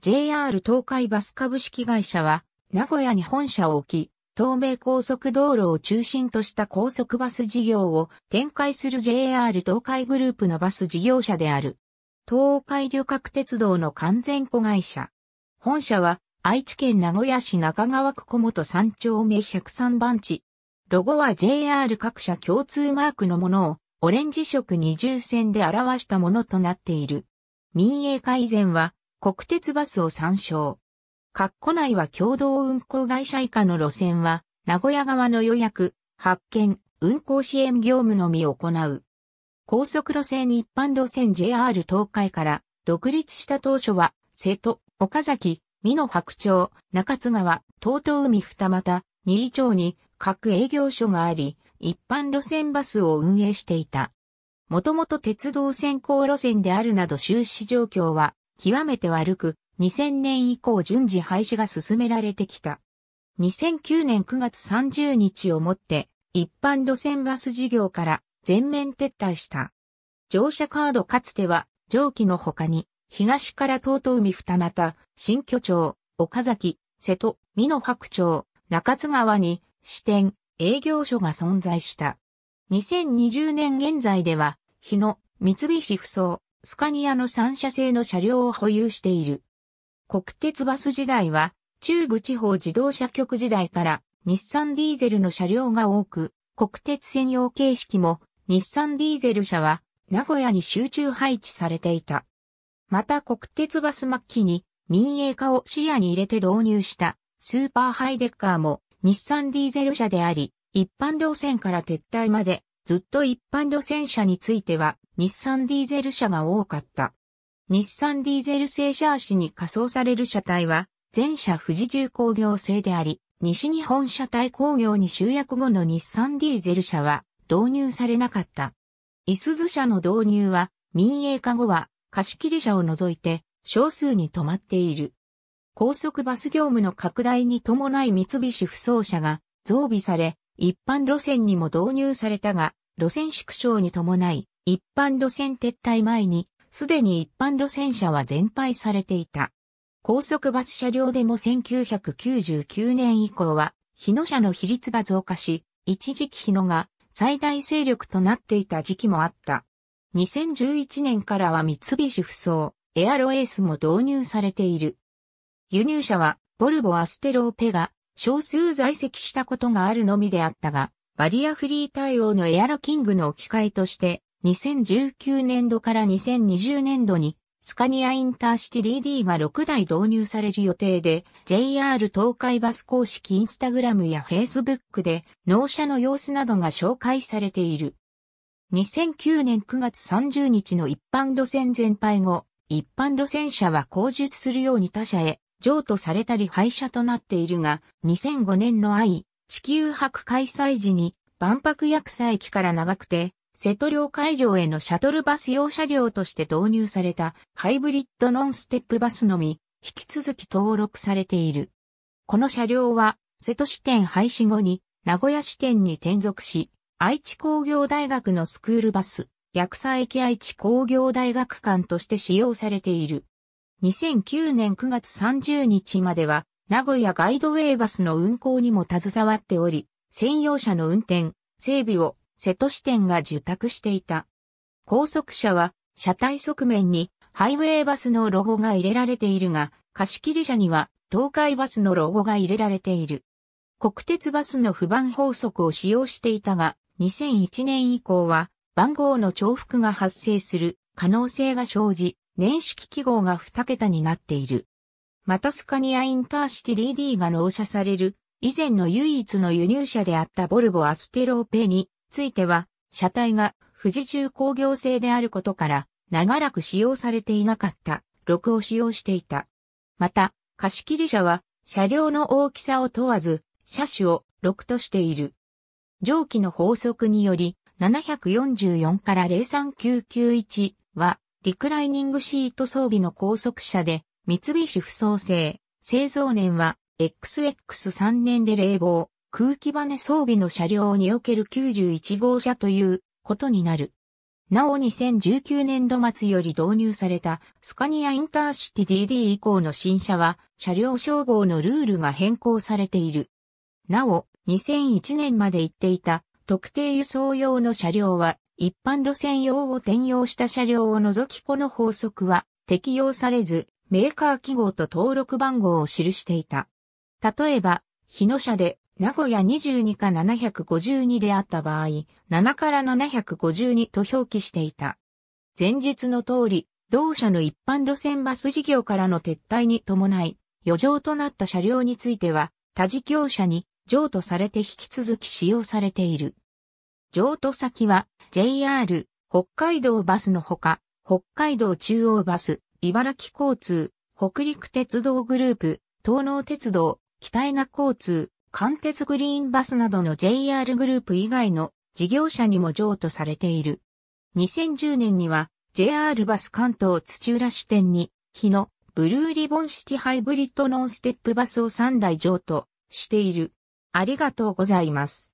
JR 東海バス株式会社は、名古屋に本社を置き、東名高速道路を中心とした高速バス事業を展開する JR 東海グループのバス事業者である。東海旅客鉄道の完全子会社。本社は愛知県名古屋市中川区小本三丁目103番地。ロゴは JR 各社共通マークのものをオレンジ色二重線で表したものとなっている。民営改善は国鉄バスを参照。括弧内は共同運行会社以下の路線は、名古屋側の予約、発見、運行支援業務のみ行う。高速路線一般路線 JR 東海から独立した当初は、瀬戸、岡崎、美濃白鳥、中津川、東東海二俣、新井町に各営業所があり、一般路線バスを運営していた。もともと鉄道先行路線であるなど収支状況は極めて悪く、2000年以降順次廃止が進められてきた。2009年9月30日をもって、一般路線バス事業から全面撤退した。乗車カードかつては、上記の他に、東から東東海二股、新居町、岡崎、瀬戸、美濃白町、中津川に、支店、営業所が存在した。2020年現在では、日野、三菱不そスカニアの三車製の車両を保有している。国鉄バス時代は、中部地方自動車局時代から日産ディーゼルの車両が多く、国鉄専用形式も日産ディーゼル車は名古屋に集中配置されていた。また国鉄バス末期に民営化を視野に入れて導入したスーパーハイデッカーも日産ディーゼル車であり、一般路線から撤退までずっと一般路線車については、日産ディーゼル車が多かった。日産ディーゼル製車足に仮装される車体は、全車富士重工業製であり、西日本車体工業に集約後の日産ディーゼル車は導入されなかった。いすず車の導入は民営化後は貸切車を除いて少数に止まっている。高速バス業務の拡大に伴い三菱不走車が増備され、一般路線にも導入されたが、路線縮小に伴い、一般路線撤退前に、すでに一般路線車は全廃されていた。高速バス車両でも1999年以降は、日野車の比率が増加し、一時期日野が最大勢力となっていた時期もあった。2011年からは三菱不走、エアロエースも導入されている。輸入車は、ボルボアステローペガ、少数在籍したことがあるのみであったが、バリアフリー対応のエアロキングの置き換えとして、2019年度から2020年度に、スカニアインターシティ DD が6台導入される予定で、JR 東海バス公式インスタグラムや Facebook で、納車の様子などが紹介されている。2009年9月30日の一般路線全廃後、一般路線車は口述するように他社へ譲渡されたり廃車となっているが、2005年の愛、地球博開催時に万博薬祭駅から長くて、瀬戸領会場へのシャトルバス用車両として導入されたハイブリッドノンステップバスのみ、引き続き登録されている。この車両は、瀬戸支店廃止後に、名古屋支店に転属し、愛知工業大学のスクールバス、薬草駅愛知工業大学館として使用されている。2009年9月30日までは、名古屋ガイドウェイバスの運行にも携わっており、専用車の運転、整備を瀬戸支店が受託していた。高速車は、車体側面にハイウェイバスのロゴが入れられているが、貸切車には東海バスのロゴが入れられている。国鉄バスの不番法則を使用していたが、2001年以降は番号の重複が発生する可能性が生じ、年式記号が2桁になっている。マタスカニアインターシティ DD が納車される以前の唯一の輸入車であったボルボアステローペについては、車体が富士重工業製であることから、長らく使用されていなかった、6を使用していた。また、貸切車は、車両の大きさを問わず、車種を6としている。上記の法則により、744から03991は、リクライニングシート装備の高速車で、三菱不創製、製造年は、XX3 年で冷房、空気バネ装備の車両における91号車ということになる。なお2019年度末より導入されたスカニアインターシティ DD 以降の新車は車両称号のルールが変更されている。なお2001年まで行っていた特定輸送用の車両は一般路線用を転用した車両を除きこの法則は適用されず、メーカー記号と登録番号を記していた。例えば、日野車で名古屋22か752であった場合、7から752と表記していた。前日の通り、同社の一般路線バス事業からの撤退に伴い、余剰となった車両については、他事業者に譲渡されて引き続き使用されている。譲渡先は JR、北海道バスのほか、北海道中央バス、茨城交通、北陸鉄道グループ、東農鉄道、北枝交通、関鉄グリーンバスなどの JR グループ以外の事業者にも譲渡されている。2010年には JR バス関東土浦支店に、日野、ブルーリボンシティハイブリッドノンステップバスを3台譲渡している。ありがとうございます。